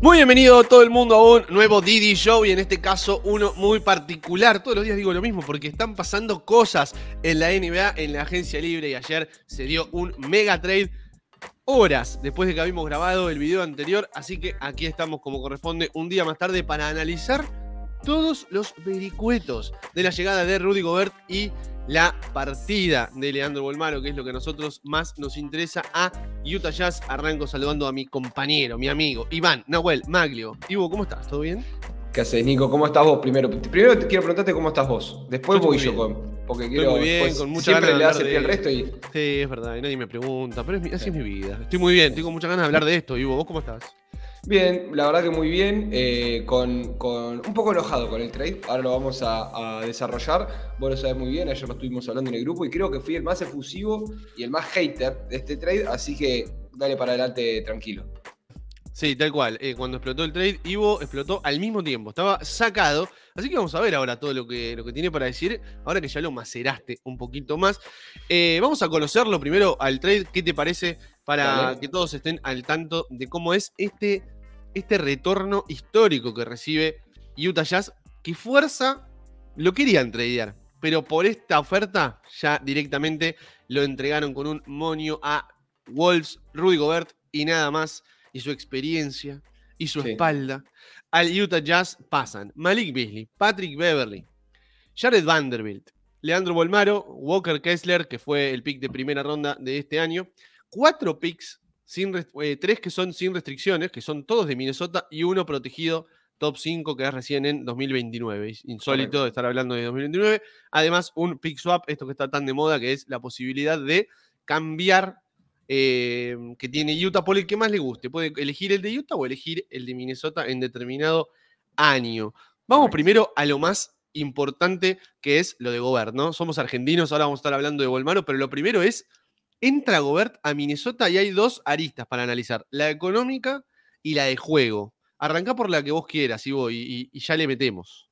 Muy bienvenido todo el mundo a un nuevo Didi Show y en este caso uno muy particular. Todos los días digo lo mismo porque están pasando cosas en la NBA, en la agencia libre y ayer se dio un mega trade horas después de que habíamos grabado el video anterior, así que aquí estamos como corresponde un día más tarde para analizar todos los vericuetos de la llegada de Rudy Gobert y la partida de Leandro Bolmaro, que es lo que a nosotros más nos interesa a Utah Jazz. Arranco saludando a mi compañero, mi amigo, Iván, Nahuel, Maglio. Ivo, ¿cómo estás? ¿Todo bien? ¿Qué haces, Nico? ¿Cómo estás vos? Primero, primero quiero preguntarte cómo estás vos. Después voy yo con. Porque quiero, muy bien, con mucha siempre ganas hace le al resto y. Sí, es verdad, y nadie me pregunta, pero así es mi vida. Estoy muy bien, tengo muchas ganas de hablar de esto, Ivo. ¿Vos cómo estás? Bien, la verdad que muy bien, eh, con, un poco enojado con el trade, ahora lo vamos a, desarrollar, vos lo sabés muy bien, ayer lo estuvimos hablando en el grupo y creo que fui el más efusivo y el más hater de este trade, así que dale para adelante tranquilo. Sí, tal cual, eh, cuando explotó el trade, Ivo explotó al mismo tiempo, estaba sacado, así que vamos a ver ahora todo lo que, lo que tiene para decir, ahora que ya lo maceraste un poquito más. Eh, vamos a conocerlo primero al trade, ¿qué te parece? para que todos estén al tanto de cómo es este este retorno histórico que recibe Utah Jazz, que fuerza lo querían tradear, pero por esta oferta ya directamente lo entregaron con un monio a Wolves, Rudy Gobert y nada más, y su experiencia y su espalda. Al Utah Jazz pasan Malik Beasley, Patrick Beverly, Jared Vanderbilt, Leandro Bolmaro, Walker Kessler, que fue el pick de primera ronda de este año, cuatro picks eh, tres que son sin restricciones, que son todos de Minnesota, y uno protegido top 5 que es recién en 2029. Insólito estar hablando de 2029. Además, un pick swap, esto que está tan de moda, que es la posibilidad de cambiar em, que tiene Utah por el que más le guste. Puede elegir el de Utah o elegir el de Minnesota en determinado año. Vamos primero a lo más importante que es lo de gobierno. Somos argentinos, ahora vamos a estar hablando de Bolmaro, pero lo primero es Entra Gobert a Minnesota y hay dos aristas para analizar, la económica y la de juego. Arranca por la que vos quieras, y ya le metemos.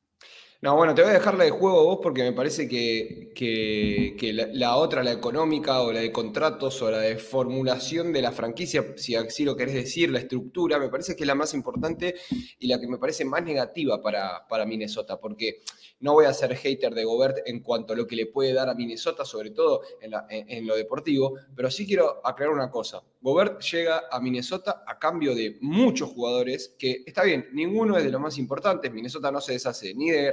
No, bueno, te voy a dejar la de juego vos porque me parece que, que, la, otra, la económica o la de contratos o la de formulación de la franquicia, si así lo querés decir, la estructura, me parece que es la más importante y la que me parece más negativa para, para Minnesota, porque no voy a ser hater de Gobert en cuanto a lo que le puede dar a Minnesota, sobre todo en, lo deportivo, pero sí quiero aclarar una cosa. Gobert llega a Minnesota a cambio de muchos jugadores que, está bien, ninguno es de los más importantes. Minnesota no se deshace ni de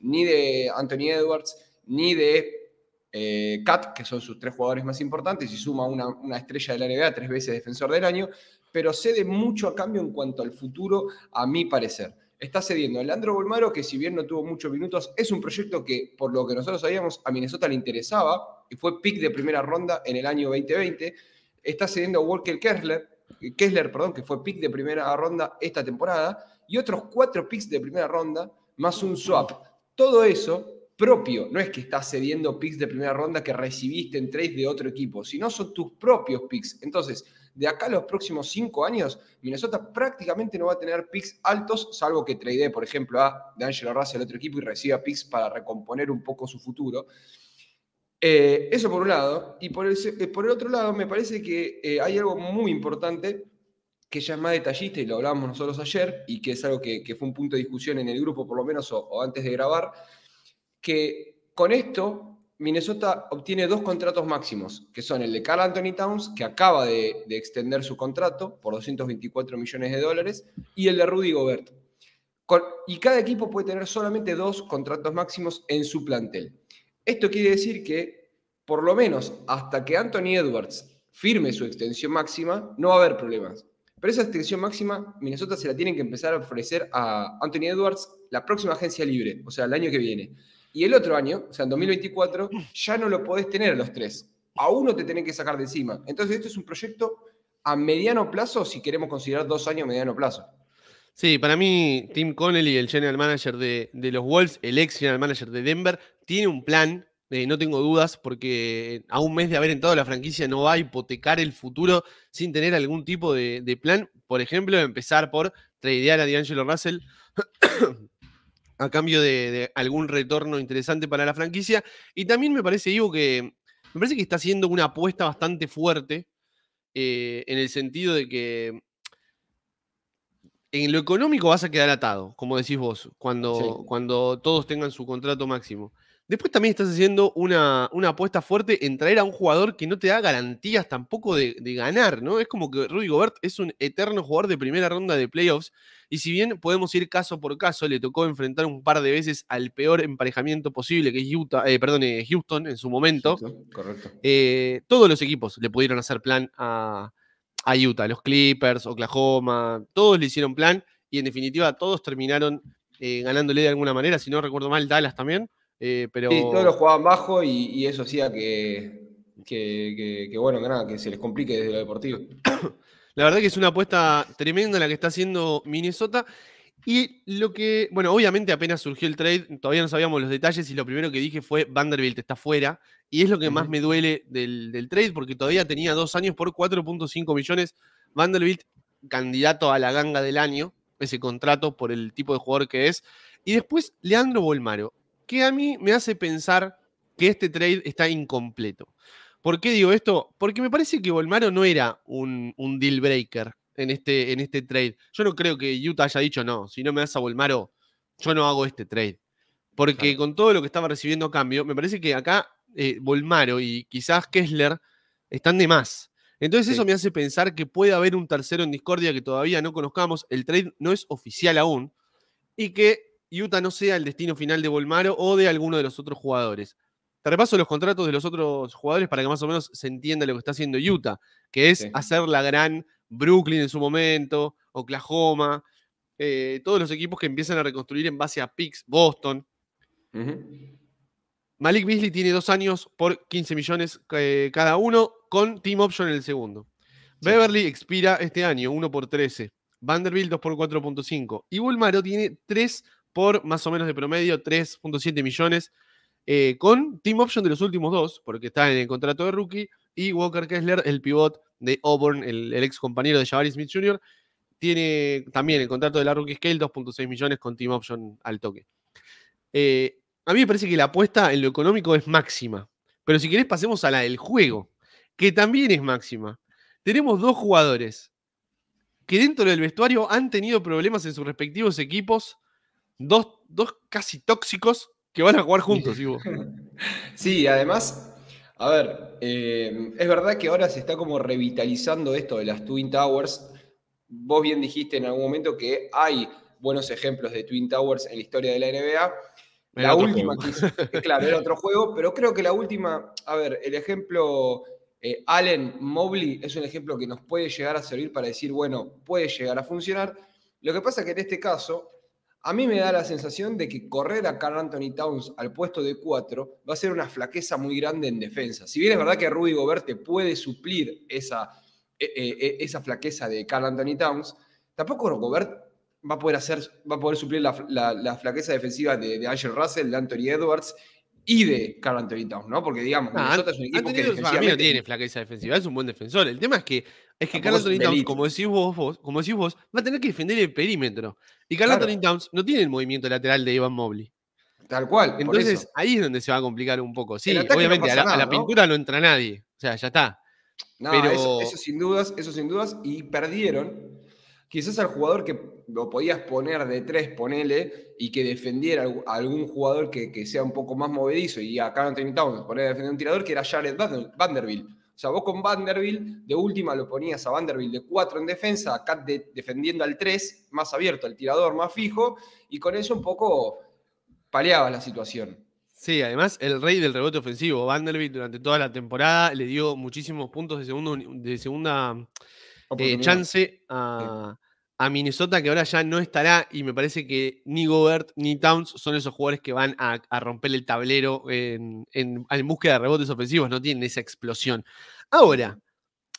ni de Anthony Edwards, ni de eh, Kat, que son sus tres jugadores más importantes, y suma una, estrella de la NBA, tres veces defensor del año, pero cede mucho a cambio en cuanto al futuro, a mi parecer está cediendo. Leandro Bolmaro, que si bien no tuvo muchos minutos, es un proyecto que, por lo que nosotros sabíamos, a Minnesota le interesaba y fue pick de primera ronda en el año 2020. Está cediendo a Walker Kessler, Kessler perdón, que fue pick de primera ronda esta temporada, y otros cuatro picks de primera ronda más un swap. Todo eso propio, no es que estás cediendo picks de primera ronda que recibiste en trades de otro equipo, sino son tus propios picks. Entonces, de acá a los próximos cinco años, Minnesota prácticamente no va a tener picks altos, salvo que trade, por ejemplo, a D'Angelo Russell, al otro equipo, y reciba picks para recomponer un poco su futuro. Eh, eso por un lado. Y por el, eh, otro lado, me parece que eh, hay algo muy importante que ya es más detallista y lo hablábamos nosotros ayer y que es algo que, fue un punto de discusión en el grupo por lo menos o, antes de grabar, que con esto Minnesota obtiene dos contratos máximos, que son el de Carl Anthony Towns, que acaba de, extender su contrato por 224 millones de dólares, y el de Rudy Gobert. y cada equipo puede tener solamente dos contratos máximos en su plantel. Esto quiere decir que, por lo menos hasta que Anthony Edwards firme su extensión máxima, no va a haber problemas. Pero esa extensión máxima, Minnesota se la tienen que empezar a ofrecer a Anthony Edwards la próxima agencia libre, o sea, el año que viene. Y el otro año, o sea, en 2024, ya no lo podés tener a los tres. A uno te tienen que sacar de encima. Entonces, esto es un proyecto a mediano plazo, si queremos considerar dos años a mediano plazo. Sí, para mí, Tim Connelly, el general manager de, de los Wolves, el ex general manager de Denver, tiene un plan eh, no tengo dudas porque eh, a un mes de haber entrado la franquicia no va a hipotecar el futuro sin tener algún tipo de, plan. Por ejemplo, empezar por tradear a D'Angelo Russell a cambio de, algún retorno interesante para la franquicia. Y también me parece, Ivo, que me parece que está haciendo una apuesta bastante fuerte eh, en el sentido de que en lo económico vas a quedar atado, como decís vos, cuando, cuando todos tengan su contrato máximo. Después también estás haciendo una, una, apuesta fuerte en traer a un jugador que no te da garantías tampoco de, ganar, ¿no? Es como que Rudy Gobert es un eterno jugador de primera ronda de playoffs y si bien podemos ir caso por caso, le tocó enfrentar un par de veces al peor emparejamiento posible que es Utah, eh, eh, Houston en su momento. correcto. Eh, todos los equipos le pudieron hacer plan a, Utah, los Clippers, Oklahoma, todos le hicieron plan y en definitiva todos terminaron ganándole de alguna manera, si no recuerdo mal, Dallas también. Eh, todos los jugaban bajo y, eso hacía que, bueno, que nada, que se les complique desde lo deportivo. La verdad que es una apuesta tremenda la que está haciendo Minnesota. Y lo que, bueno, obviamente apenas surgió el trade, todavía no sabíamos los detalles y lo primero que dije fue Vanderbilt está fuera. Y es lo que más me duele del, del trade porque todavía tenía dos años por 4.5 millones. Vanderbilt candidato a la ganga del año, ese contrato por el tipo de jugador que es. Y después Leandro Bolmaro que a mí me hace pensar que este trade está incompleto. ¿Por qué digo esto? Porque me parece que Volmaro no era un, deal breaker en este, en este trade. Yo no creo que Utah haya dicho no, si no me das a Volmaro, yo no hago este trade. Porque con todo lo que estaba recibiendo a cambio, me parece que acá eh, Volmaro y quizás Kessler están de más. Entonces eso me hace pensar que puede haber un tercero en Discordia que todavía no conozcamos, el trade no es oficial aún, y que Utah no sea el destino final de Volmaro o de alguno de los otros jugadores. Te repaso los contratos de los otros jugadores para que más o menos se entienda lo que está haciendo Utah, que es hacer la gran Brooklyn en su momento, Oklahoma, eh, todos los equipos que empiezan a reconstruir en base a picks, Boston. Malik Beasley tiene dos años por 15 millones eh, cada uno, con Team Option en el segundo. Beverly expira este año, 1 por 13. Vanderbilt 2 por 4.5. Y Volmaro tiene 3 por más o menos de promedio 3.7 millones, eh, con team option de los últimos dos, porque está en el contrato de rookie, y Walker Kessler, el pivot de Auburn, el, ex compañero de Jabari Smith Jr., tiene también el contrato de la rookie scale 2.6 millones con team option al toque. Eh, a mí me parece que la apuesta en lo económico es máxima, pero si querés pasemos a la del juego, que también es máxima. Tenemos dos jugadores que dentro del vestuario han tenido problemas en sus respectivos equipos dos, casi tóxicos que van a jugar juntos. Sí, sí además, a ver, eh, es verdad que ahora se está como revitalizando esto de las Twin Towers. Vos bien dijiste en algún momento que hay buenos ejemplos de Twin Towers en la historia de la NBA. la última, que, eh, claro, era otro juego, pero creo que la última, a ver, el ejemplo eh, Allen Mobley es un ejemplo que nos puede llegar a servir para decir, bueno, puede llegar a funcionar. Lo que pasa es que en este caso, a mí me da la sensación de que correr a Carl Anthony Towns al puesto de 4 va a ser una flaqueza muy grande en defensa. Si bien es verdad que Rudy Gobert puede suplir esa, e, e, e, esa flaqueza de Carl Anthony Towns, tampoco Gobert va a poder, hacer, va a poder suplir la, flaqueza defensiva de, de Angel Russell, de Anthony Edwards y de Carl Towns, ¿no? Porque digamos, ah, nosotros. Minnesota es un equipo que defensivamente... tiene flaqueza defensiva, es un buen defensor. El tema es que es que Carl Anthony Towns, como decís vos, como decís vos, va a tener que defender el perímetro. Y Carl Anthony Towns no tiene el movimiento lateral de Ivan Mobley. Tal cual. Entonces, ahí es donde se va a complicar un poco. Sí, obviamente, a, la, pintura ¿no? entra nadie. O sea, ya está. No, Pero... eso, eso sin dudas, eso sin dudas. Y perdieron Quizás al jugador que lo podías poner de tres, ponele, y que defendiera a algún jugador que, sea un poco más movedizo, y acá no Anthony Towns, poner a defender un tirador, que era Jared Vanderbilt. O sea, vos con Vanderbilt, de última lo ponías a Vanderbilt de 4 en defensa, acá defendiendo al 3, más abierto, al tirador más fijo, y con eso un poco paliabas la situación. Sí, además el rey del rebote ofensivo, Vanderbilt, durante toda la temporada le dio muchísimos puntos de, segundo, de segunda eh, chance a, Minnesota, que ahora ya no estará. Y me parece que ni Gobert ni Towns son esos jugadores que van a, romper el tablero en, búsqueda de rebotes ofensivos. No tienen esa explosión. Ahora,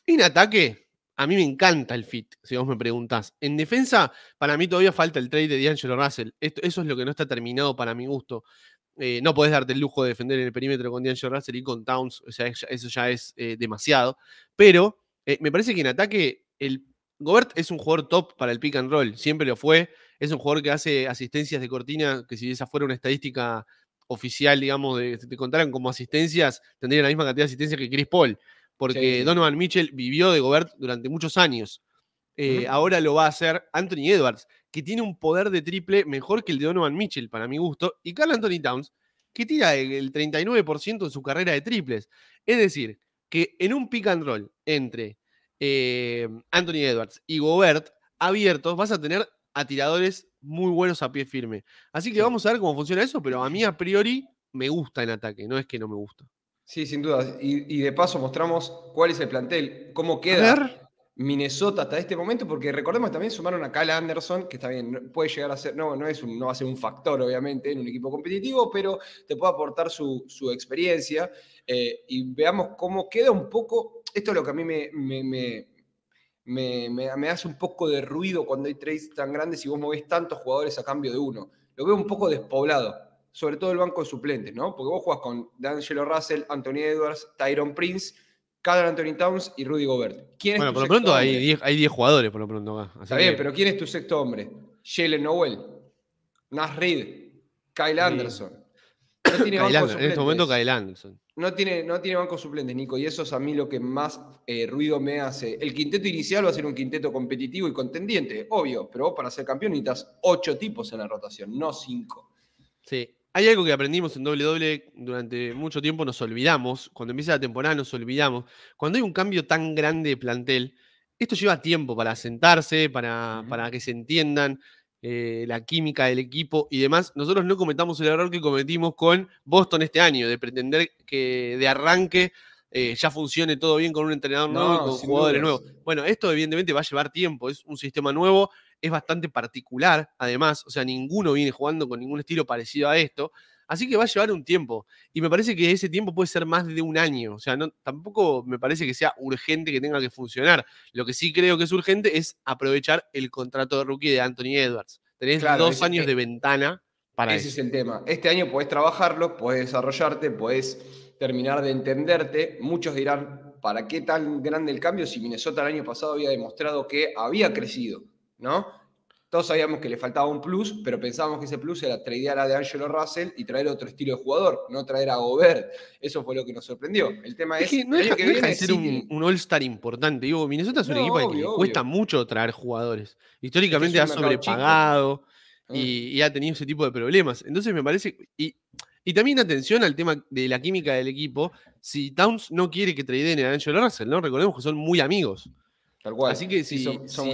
en ataque, a mí me encanta el fit, si vos me preguntás. En defensa, para mí todavía falta el trade de D'Angelo Russell. Esto, eso es lo que no está terminado para mi gusto. Eh, no podés darte el lujo de defender en el perímetro con D'Angelo Russell y con Towns, o sea, eso ya es eh, demasiado. Pero eh, me parece que en ataque, el Gobert es un jugador top para el pick and roll, siempre lo fue. Es un jugador que hace asistencias de cortina, que si esa fuera una estadística oficial, digamos, de, te contaran como asistencias, tendría la misma cantidad de asistencias que Chris Paul, porque Donovan Mitchell vivió de Gobert durante muchos años. Eh, ahora lo va a hacer Anthony Edwards, que tiene un poder de triple mejor que el de Donovan Mitchell, para mi gusto, y Carl Anthony Towns, que tira el 39% en su carrera de triples. Es decir, que en un pick and roll entre eh, Anthony Edwards y Gobert abiertos, vas a tener atiradores muy buenos a pie firme. Así que vamos a ver cómo funciona eso, pero a mí a priori me gusta en ataque, no es que no me gusta. Sí, sin duda. Y, de paso mostramos cuál es el plantel, cómo queda Minnesota hasta este momento, porque recordemos que también sumaron a Kyle Anderson, que está bien, puede llegar a ser, no, no, es no va a ser un factor obviamente en un equipo competitivo, pero te puede aportar su, su experiencia. Eh, y veamos cómo queda un poco esto es lo que a mí me, me, hace un poco de ruido cuando hay trades tan grandes y vos movés tantos jugadores a cambio de uno. Lo veo un poco despoblado, sobre todo el banco de suplentes, ¿no? Porque vos jugás con D'Angelo Russell, Anthony Edwards, Tyron Prince, Carl Anthony Towns y Rudy Gobert. ¿Quién bueno, es por lo pronto hay 10 jugadores, por lo pronto. Así Está bien, pero ¿quién es tu sexto hombre? Jalen Noel, Nas Reed, Kyle Anderson, tiene En este momento No tiene, no tiene banco suplente, Nico, y eso es a mí lo que más eh, ruido me hace. El quinteto inicial va a ser un quinteto competitivo y contendiente, obvio, pero vos para ser campeón necesitas ocho tipos en la rotación, no cinco. Sí. Hay algo que aprendimos en doble durante mucho tiempo, nos olvidamos. Cuando empieza la temporada nos olvidamos. Cuando hay un cambio tan grande de plantel, esto lleva tiempo para sentarse, para, para que se entiendan. Eh, la química del equipo y demás. Nosotros no cometamos el error que cometimos con Boston este año, de pretender que de arranque eh, ya funcione todo bien con un entrenador nuevo y con jugadores nuevos. Bueno, esto evidentemente va a llevar tiempo, es un sistema nuevo, es bastante particular, además, o sea, ninguno viene jugando con ningún estilo parecido a esto. Así que va a llevar un tiempo. Y me parece que ese tiempo puede ser más de un año. O sea, no, tampoco me parece que sea urgente que tenga que funcionar. Lo que sí creo que es urgente es aprovechar el contrato de rookie de Anthony Edwards. Tenés dos años de ventana para Ese es el tema. Este año podés trabajarlo, podés desarrollarte, podés terminar de entenderte. Muchos dirán, ¿para qué tan grande el cambio si Minnesota el año pasado había demostrado que había crecido? ¿No? Todos sabíamos que le faltaba un plus, pero pensábamos que ese plus era traer la de Angelo Russell y traer otro estilo de jugador, no traer a Gobert. Eso fue lo que nos sorprendió. El tema es, que no deja, de ser un, All-Star importante. Digo, Minnesota es un equipo obvio, que cuesta mucho traer jugadores. Históricamente ha sobrepagado ah. y, ha tenido ese tipo de problemas. Entonces me parece. Y, también atención al tema de la química del equipo. Si Towns no quiere que traigan a Angelo Russell, ¿no? Recordemos que son muy amigos. Así que si,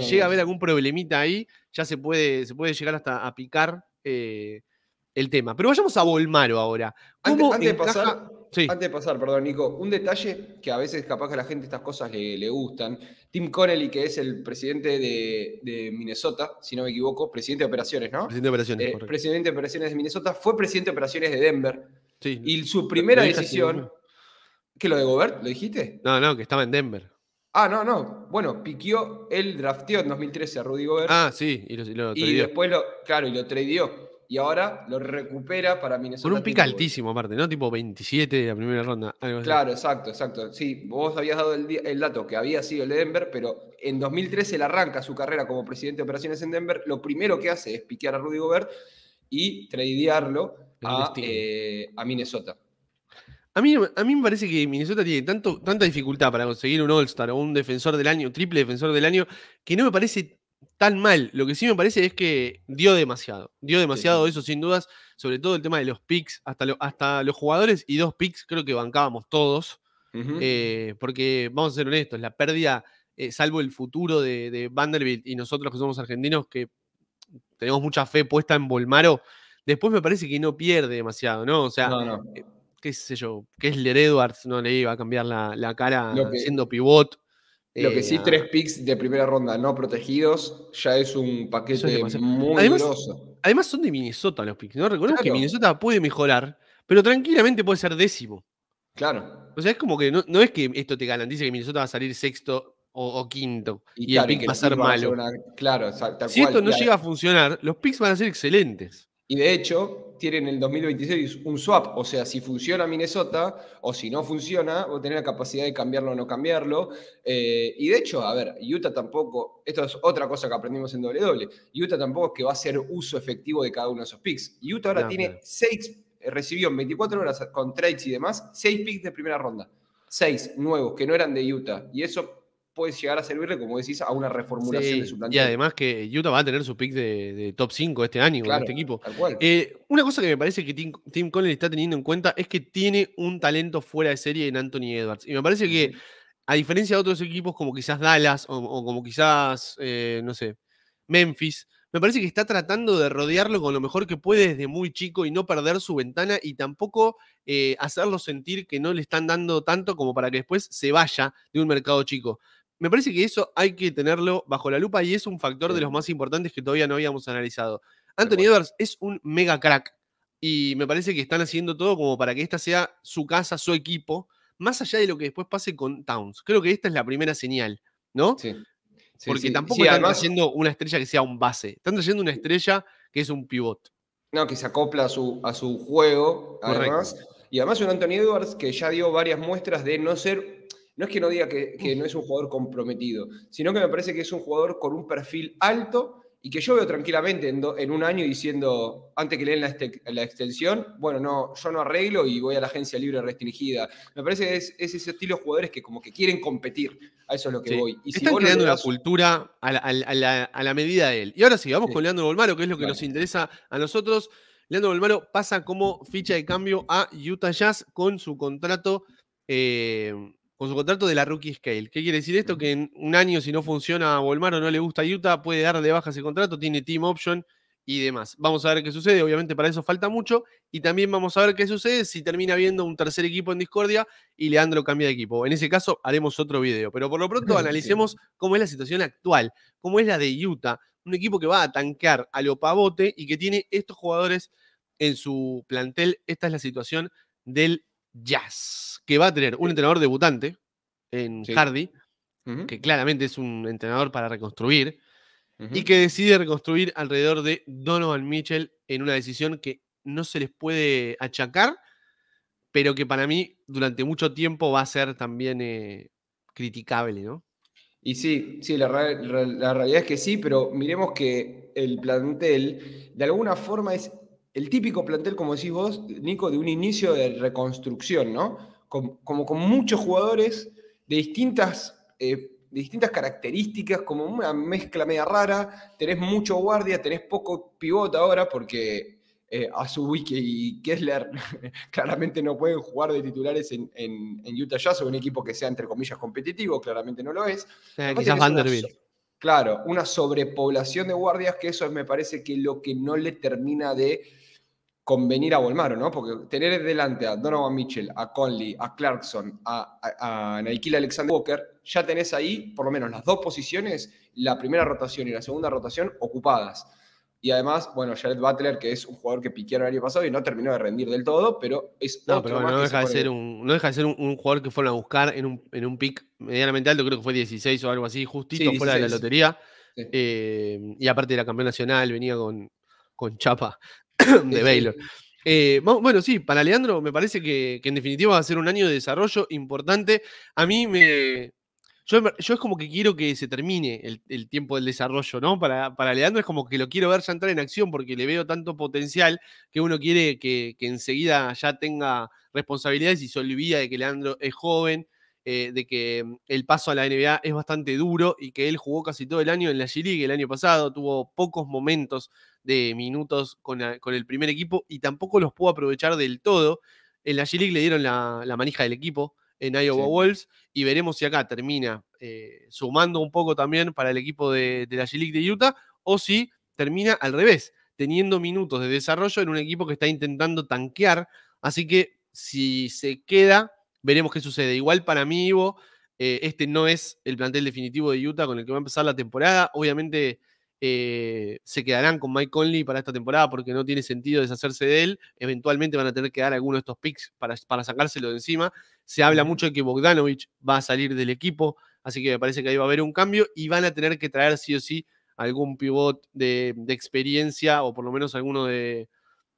llega a haber algún problemita ahí, ya se puede, se puede llegar hasta a picar eh, el tema. Pero vayamos a Bolmaro ahora. Antes, de pasar, perdón, Nico, un detalle que a veces capaz que a la gente estas cosas le, gustan. Tim Connelly, que es el presidente de, Minnesota, si no me equivoco, presidente de operaciones, ¿no? Presidente de operaciones, eh, Presidente de operaciones de Minnesota, fue presidente de operaciones de Denver. y su primera decisión... ¿Que lo de Gobert? ¿Lo dijiste? No, no, que estaba en Denver. Ah, no, no. Bueno, piqueó, él drafteó en 2013 a Rudy Gobert. Ah, sí, y lo, Y después lo, claro, y lo tradeó. Y ahora lo recupera para Minnesota. Por un pick altísimo, aparte, ¿no? Tipo 27 de la primera ronda. Algo claro, exacto, exacto. Sí, vos habías dado el, dato que había sido el de Denver, pero en 2013 él arranca su carrera como presidente de operaciones en Denver. Lo primero que hace es piquear a Rudy Gobert y tradearlo eh, a Minnesota. A mí, me parece que Minnesota tiene tanto, tanta dificultad para conseguir un All-Star o un defensor del año, triple defensor del año, que no me parece tan mal. Lo que sí me parece es que dio demasiado. Dio demasiado eso, sin dudas, sobre todo el tema de los picks, hasta, hasta los jugadores y dos picks creo que bancábamos todos. Eh, porque vamos a ser honestos, la pérdida, eh, salvo el futuro de, Vanderbilt y nosotros que somos argentinos, que tenemos mucha fe puesta en Bolmaro, después me parece que no pierde demasiado, ¿no? O sea, eh, qué sé yo, Kessler Edwards no le iba a cambiar la, cara siendo pivot. Lo que sí, eh, tres picks de primera ronda no protegidos ya es un paquete muy además, Además son de Minnesota los picks, ¿no? Recordemos que Minnesota puede mejorar, pero tranquilamente puede ser décimo. Claro. O sea, es como que no, es que esto te garantice que Minnesota va a salir sexto o, quinto. Y, el pick va a ser malo. claro, si esto no llega a funcionar, los picks van a ser excelentes. Y de hecho, tienen el 2026 un swap, o sea, si funciona Minnesota o si no funciona, a tener la capacidad de cambiarlo o no cambiarlo. Eh, y de hecho, a ver, Utah tampoco, esto es otra cosa que aprendimos en doble Utah tampoco es que va a hacer uso efectivo de cada uno de esos picks. Utah ahora tiene seis, eh, recibió en 24 horas con trades y demás, seis picks de primera ronda. Seis nuevos que no eran de Utah. Y eso puede llegar a servirle, como decís, a una reformulación de su plantilla. Y además que Utah va a tener su pick de, top 5 este año con este equipo. Eh, una cosa que me parece que Tim, Conley está teniendo en cuenta es que tiene un talento fuera de serie en Anthony Edwards. Y me parece que, a diferencia de otros equipos como quizás Dallas o, como quizás, eh, no sé, Memphis, me parece que está tratando de rodearlo con lo mejor que puede desde muy chico y no perder su ventana y tampoco eh, hacerlo sentir que no le están dando tanto como para que después se vaya de un mercado chico. Me parece que eso hay que tenerlo bajo la lupa y es un factor de los más importantes que todavía no habíamos analizado. Anthony Edwards es un mega crack y me parece que están haciendo todo como para que esta sea su casa, su equipo, más allá de lo que después pase con Towns. Creo que esta es la primera señal, ¿no? Sí. Porque tampoco están haciendo una estrella que sea un base, están trayendo una estrella que es un pivot. No, que se acopla a su, a su juego, además. Y además un Anthony Edwards que ya dio varias muestras de no ser no es que no diga que, no es un jugador comprometido, sino que me parece que es un jugador con un perfil alto y que yo veo tranquilamente en, un año diciendo, antes que leen la, este, la, extensión, bueno, no, yo no arreglo y voy a la agencia libre restringida. Me parece que es, ese estilo de jugadores que como que quieren competir. A eso es lo que voy. Y Están creando una cultura a la, medida de él. Y ahora sí, vamos con Leandro Bolmaro, que es lo que nos interesa a nosotros. Leandro Bolmaro pasa como ficha de cambio a Utah Jazz con su contrato eh, con su contrato de la rookie scale. ¿Qué quiere decir esto? Que en un año, si no funciona a o no le gusta a Utah, puede dar de baja ese contrato, tiene team option y demás. Vamos a ver qué sucede, obviamente para eso falta mucho, y también vamos a ver qué sucede si termina habiendo un tercer equipo en discordia y Leandro cambia de equipo. En ese caso haremos otro video, pero por lo pronto analicemos cómo es la situación actual, cómo es la de Utah, un equipo que va a tanquear a lo pavote y que tiene estos jugadores en su plantel. Esta es la situación del Jazz, que va a tener un entrenador debutante en Hardy, que claramente es un entrenador para reconstruir, y que decide reconstruir alrededor de Donovan Mitchell en una decisión que no se les puede achacar, pero que para mí durante mucho tiempo va a ser también eh, criticable, ¿no? Y sí, sí, la, realidad es que sí, pero miremos que el plantel de alguna forma es el típico plantel, como decís vos, Nico, de un inicio de reconstrucción, ¿no? Como, con muchos jugadores de distintas, eh, distintas características, como una mezcla media rara. Tenés mucho guardia, tenés poco pivote ahora, porque eh, Azubuike y Kessler claramente no pueden jugar de titulares en, Utah Jazz o un equipo que sea, entre comillas, competitivo, claramente no lo es. quizás claro, una sobrepoblación de guardias, que eso me parece que lo que no le termina de convenir a Bolmaro, ¿no? Porque tener delante a Donovan Mitchell, a Conley, a Clarkson, a, a, Alexander Walker, ya tenés ahí por lo menos las dos posiciones, la primera rotación y la segunda rotación ocupadas. Y además, bueno, Jared Butler, que es un jugador que piquearon el año pasado y no terminó de rendir del todo, pero es otro más no, deja de ser un, no deja de ser un, jugador que fueron a buscar en un, pick medianamente alto, creo que fue 16 o algo así, justito fuera de la lotería. Eh, y aparte era campeón nacional, venía con chapa de Baylor. Eh, bueno, sí, para Leandro me parece que, en definitiva va a ser un año de desarrollo importante. A mí me... Yo, es como que quiero que se termine el, tiempo del desarrollo, ¿no? Para, para, Leandro es como que lo quiero ver ya entrar en acción porque le veo tanto potencial que uno quiere que, enseguida ya tenga responsabilidades y se olvida de que Leandro es joven, eh, de que mm, el paso a la NBA es bastante duro y que él jugó casi todo el año en la G League el año pasado, tuvo pocos momentos de minutos con, el primer equipo y tampoco los pudo aprovechar del todo. En la G-League le dieron la, manija del equipo en Iowa Wolves y veremos si acá termina eh, sumando un poco también para el equipo de, la G-League de Utah o si termina al revés, teniendo minutos de desarrollo en un equipo que está intentando tanquear. Así que si se queda, veremos qué sucede. Igual para mí, Ivo, eh, este no es el plantel definitivo de Utah con el que va a empezar la temporada. Obviamente eh, se quedarán con Mike Conley para esta temporada porque no tiene sentido deshacerse de él. Eventualmente van a tener que dar alguno de estos picks para, sacárselo de encima. Se habla mucho de que Bogdanovich va a salir del equipo, así que me parece que ahí va a haber un cambio y van a tener que traer sí o sí algún pivot de experiencia o por lo menos alguno de,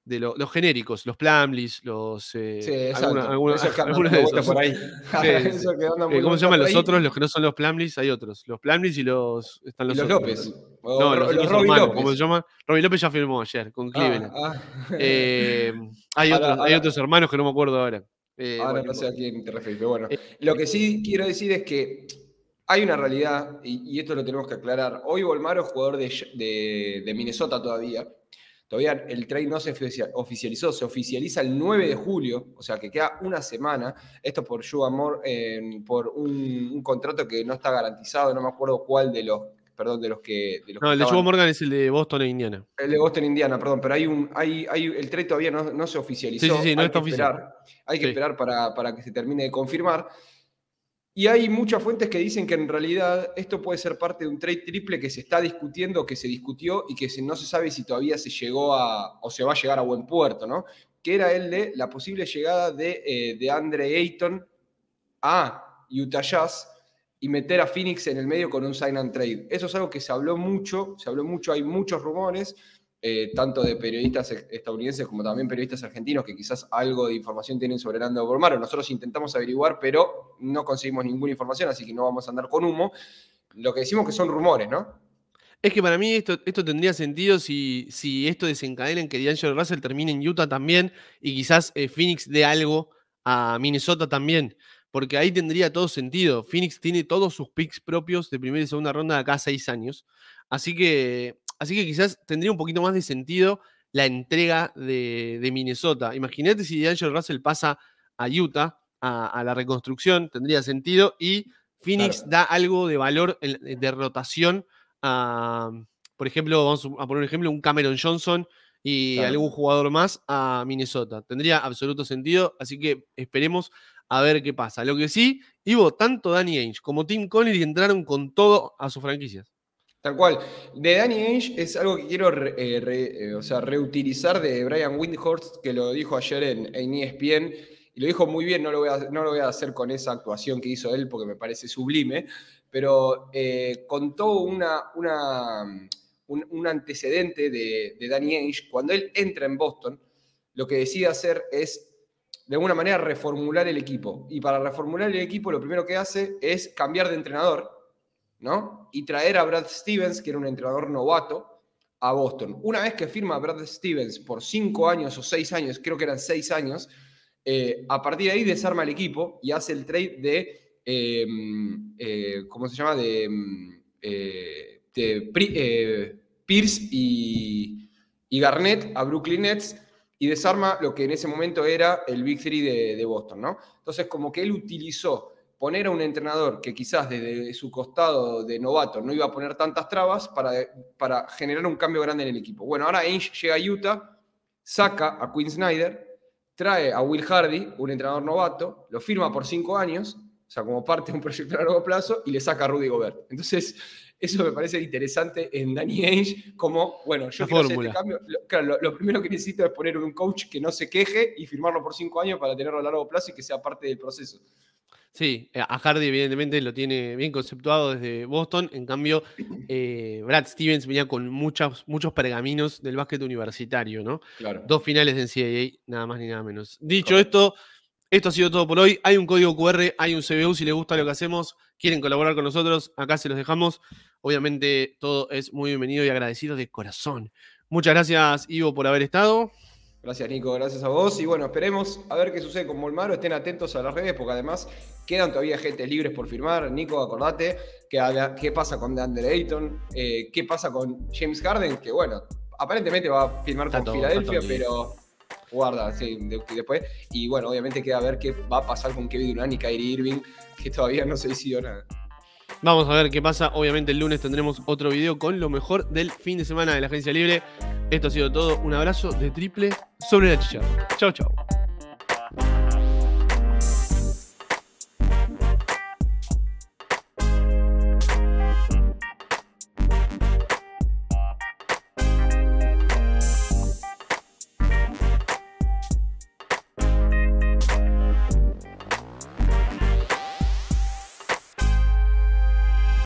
de los genéricos, los Plamlis, los. Eh, sí, Algunos, de esos. Por ahí. Eh, ¿Cómo se llaman los otros? Los que no son los Plamlis, hay otros. Los Plamlis y los. Están los, López. no, los, los López. ¿Cómo se llama, Robin López ya firmó ayer con ah, Cleveland. Ah. Eh, hay, otros, hermanos que no me acuerdo ahora. ahora no sé a quién te refieres, pero bueno. lo que sí quiero decir es que. Hay una realidad, y, esto lo tenemos que aclarar. Hoy Volmaro es jugador de Minnesota todavía, Todavía el trade no se oficializó, se oficializa el 9 de julio, o sea que queda una semana. Esto por Amor em, por un, contrato que no está garantizado, no me acuerdo cuál de los. Perdón, de los que. De no, el de Joe Morgan es el de Boston e Indiana. El de Boston e Indiana, perdón, pero hay un. Hay, hay, el trade todavía no, se oficializó. Sí, sí, sí no hay está que oficial. hay que esperar para, para que se termine de confirmar. Y hay muchas fuentes que dicen que en realidad esto puede ser parte de un trade triple que se está discutiendo, que se discutió y que no se sabe si todavía se llegó a o se va a llegar a buen puerto, ¿no? Que era el de la posible llegada de, eh, de Andre Ayton a Utah Jazz y meter a Phoenix en el medio con un sign and trade. Eso es algo que se habló mucho, se habló mucho, hay muchos rumores. Eh, tanto de periodistas e-, estadounidenses como también periodistas argentinos que quizás algo de información tienen sobre Orlando Bormaro. Nosotros intentamos averiguar, pero no conseguimos ninguna información, así que no vamos a andar con humo. Lo que decimos que son rumores, ¿no? Es que para mí esto, tendría sentido si, esto desencadena en que D'Angelo Russell termine en Utah también y quizás eh, Phoenix dé algo a Minnesota también, porque ahí tendría todo sentido. Phoenix tiene todos sus picks propios de primera y segunda ronda de acá seis años, así que Así que quizás tendría un poquito más de sentido la entrega de, Minnesota. Imagínate si D'Angelo Russell pasa a Utah, a, la reconstrucción, tendría sentido. Y Phoenix da algo de valor eh, de rotación a, por ejemplo, vamos a poner un ejemplo, un Cameron Johnson y algún jugador más a Minnesota. Tendría absoluto sentido, así que esperemos a ver qué pasa. Lo que sí, Ivo, tanto Danny Ainge como Tim Connery entraron con todo a sus franquicias. Tal cual. De Danny Ainge es algo que quiero eh, eh, reutilizar de Brian Windhorst, que lo dijo ayer en, ESPN, e y lo dijo muy bien, no lo, voy a, no lo voy a hacer con esa actuación que hizo él porque me parece sublime, pero eh, contó una, una un, antecedente de, de Danny Ainge. Cuando él entra en Boston, lo que decide hacer es, de alguna manera, reformular el equipo. Y para reformular el equipo, lo primero que hace es cambiar de entrenador y traer a Brad Stevens, que era un entrenador novato, a Boston. Una vez que firma a Brad Stevens por cinco años o seis años, creo que eran seis años, eh, a partir de ahí desarma el equipo y hace el trade de, em, eh, ¿cómo se llama? De, em, eh, Pierce y, Garnett a Brooklyn Nets y desarma lo que en ese momento era el Big Three de, Boston, Entonces, como que él utilizó poner a un entrenador que quizás desde su costado de novato no iba a poner tantas trabas para, para generar un cambio grande en el equipo. Bueno, ahora Ainge llega a Utah, saca a Quinn Snyder, trae a Will Hardy, un entrenador novato, lo firma por cinco años, o sea, como parte de un proyecto a largo plazo, y le saca a Rudy Gobert. Entonces, eso me parece interesante en Danny Ainge, como, bueno, yo quiero hacer este cambio. Lo, claro, lo, primero que necesito es poner un coach que no se queje y firmarlo por cinco años para tenerlo a largo plazo y que sea parte del proceso. Sí, eh, a Hardy evidentemente lo tiene bien conceptuado desde Boston. En cambio, eh, Brad Stevens venía con muchos, muchos pergaminos del básquet universitario, ¿no? Dos finales de NCAA, nada más ni nada menos. Dicho esto, esto ha sido todo por hoy. Hay un código QR, hay un CBU. Si les gusta lo que hacemos, quieren colaborar con nosotros, acá se los dejamos. Obviamente, todo es muy bienvenido y agradecido de corazón. Muchas gracias, Ivo, por haber estado. Gracias, Nico. Gracias a vos. Y bueno, esperemos a ver qué sucede con Molmaro. Estén atentos a las redes porque además quedan todavía gentes libres por firmar. Nico, acordate qué pasa con DeAndre Ayton, eh, qué pasa con James Harden, que bueno, aparentemente va a firmar con Filadelfia, pero guarda, sí, después. Y bueno, obviamente queda a ver qué va a pasar con Kevin Durant y Kyrie Irving, que todavía no se decidió nada. Vamos a ver qué pasa. Obviamente el lunes tendremos otro video con lo mejor del fin de semana de la Agencia Libre. Esto ha sido todo. Un abrazo de triple sobre la chicharra. Chao, chau.